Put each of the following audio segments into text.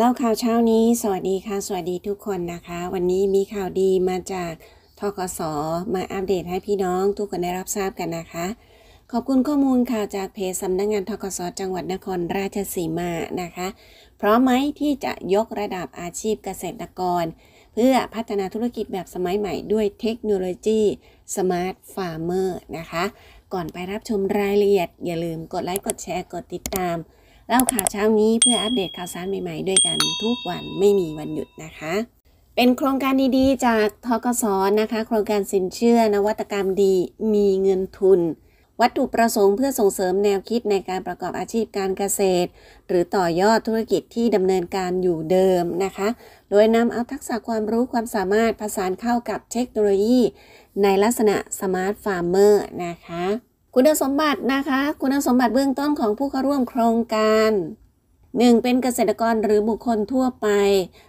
เล่าข่าวเช้านี้ สวัสดีค่ะ สวัสดีทุกคนนะคะ วันนี้มีข่าวดีมาจากทกสมาอัปเดตให้พี่น้องทุกคนได้รับทราบกันนะคะ ขอบคุณข้อมูลข่าวจากเพจสำนักงงานทกสจังหวัดนครราชสีมานะคะพร้อมไหมที่จะยกระดับอาชีพเกษตรกร เพื่อพัฒนาธุรกิจแบบสมัยใหม่ด้วยเทคโนโลยีสมาร์ทฟาร์มเมอร์นะคะ ก่อนไปรับชมรายละเอียด อย่าลืม กดไลค์กดแชร์กดติดตามเล่าข่าวเช้านี้เพื่ออัปเดตข่าวสารใหม่ๆด้วยกันทุกวันไม่มีวันหยุดนะคะ เป็นโครงการดีๆจากทกศนะคะ โครงการสินเชื่อนวัตกรรมดีมีเงินทุน วัตถุประสงค์เพื่อส่งเสริมแนวคิดในการประกอบอาชีพการเกษตร หรือต่อยอดธุรกิจที่ดำเนินการอยู่เดิมนะคะ โดยนำเอาทักษะความรู้ความสามารถผสานเข้ากับเทคโนโลยี ในลักษณะสมาร์ทฟาร์มเมอร์นะคะคุณสมบัตินะคะ คุณสมบัติเบื้องต้นของผู้เข้าร่วมโครงการ 1. เป็นเกษตรกรหรือบุคคลทั่วไป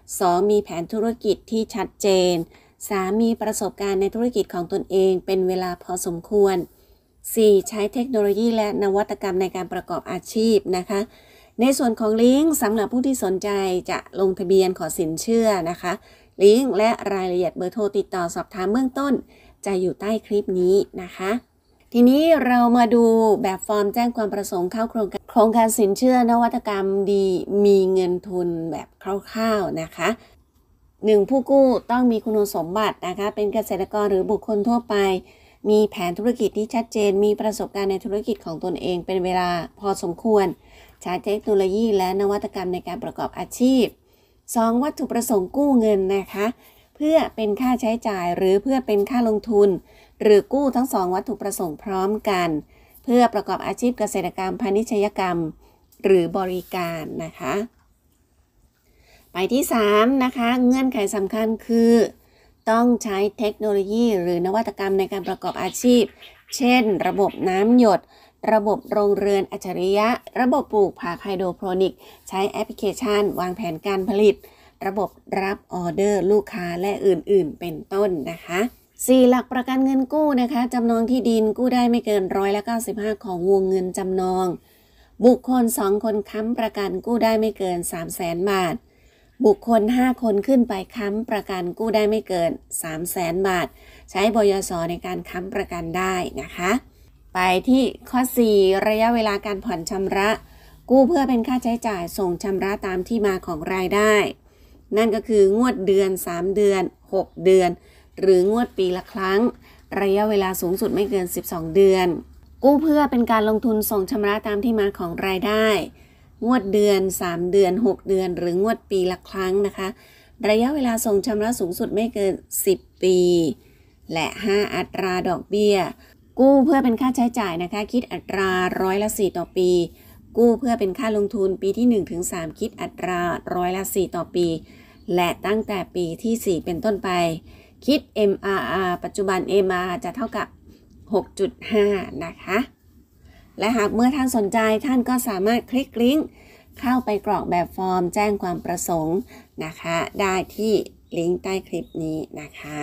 2. มีแผนธุรกิจที่ชัดเจน 3. มีประสบการณ์ในธุรกิจของตนเองเป็นเวลาพอสมควร 4. ใช้เทคโนโลยีและนวัตกรรมในการประกอบอาชีพนะคะ ในส่วนของลิงก์สำหรับผู้ที่สนใจจะลงทะเบียนขอสินเชื่อนะคะลิงก์และรายละเอียดเบอร์โทรติดต่อสอบถามเบื้องต้นจะอยู่ใต้คลิปนี้นะคะทีนี้เรามาดูแบบฟอร์มแจ้งความประสงค์เข้าโครงการโครงการสินเชื่อนวัตกรรมดีมีเงินทุนแบบคร่าวๆนะคะ 1. ผู้กู้ต้องมีคุณสมบัตินะคะเป็นเกษตรกรหรือบุคคลทั่วไป มีแผนธุรกิจที่ชัดเจนมีประสบการณ์ในธุรกิจของตนเอง เป็นเวลาพอสมควร ใช้เทคโนโลยี และนวัตกรรมในการประกอบอาชีพ 2. วัตถุประสงค์กู้เงินนะคะเพื่อเป็นค่าใช้จ่ายหรือเพื่อเป็นค่าลงทุนหรือกู้ทั้งสองวัตถุประสงค์พร้อมกัน เพื่อประกอบอาชีพเกษตรกรรมพาณิชยกรรม หรือบริการนะคะ ไปที่ 3 นะคะ เงื่อนไขสำคัญคือ ต้องใช้เทคโนโลยีหรือนวัตกรรมในการประกอบอาชีพ เช่นระบบน้ำหยด ระบบโรงเรือนอัจฉริยะ ระบบปลูกผักไฮโดรโปรนิก ใช้แอปพลิเคชัน วางแผนการผลิต ระบบรับออเดอร์ ลูกค้าและอื่นๆ เป็นต้นนะคะ4หลักประกันเงินกู้นะคะ จำนองที่ดินกู้ได้ไม่เกินร้อยละ95 ของวงเงินจำนอง บุคคล 2 คนค้ำประกันกู้ได้ไม่เกิน 3 0 0แสนบาท บุคคล 5 คนขึ้นไป ค้ำประกันกู้ได้ไม่เกิน3 0 0แสนบาท ใช้บยสในการค้ำประกันได้นะคะ ไปที่ข้อ 4 ระยะเวลาการผ่อนชำระ กู้เพื่อเป็นค่าใช้จ่ายส่งชำระตามที่มาของรายได้ นั่นก็คืองวดเดือน 3 เดือน 6 เดือนหรืองวดปีละครั้ง ระยะเวลาสูงสุดไม่เกิน 12 เดือน กู้เพื่อเป็นการลงทุนส่งชำระตามที่มาของรายได้ งวดเดือน 3 เดือน 6 เดือน หรืองวดปีละครั้งนะคะ ระยะเวลาส่งชำระสูงสุดไม่เกิน 10 ปี และ 5 อัตราดอกเบี้ย กู้เพื่อเป็นค่าใช้จ่ายนะคะ คิดอัตราร้อยละ4ต่อปี กู้เพื่อเป็นค่าลงทุนปีที่1-3คิดอัตราร้อยละ4ต่อปี และตั้งแต่ปีที่ 4 เป็นต้นไปคิด MRR ปัจจุบัน MR จะเท่ากับ 6.5 นะคะ และหากเมื่อท่านสนใจท่านก็สามารถคลิกลิงก์เข้าไปกรอกแบบฟอร์มแจ้งความประสงค์นะคะ ได้ที่ลิงก์ใต้คลิปนี้นะคะ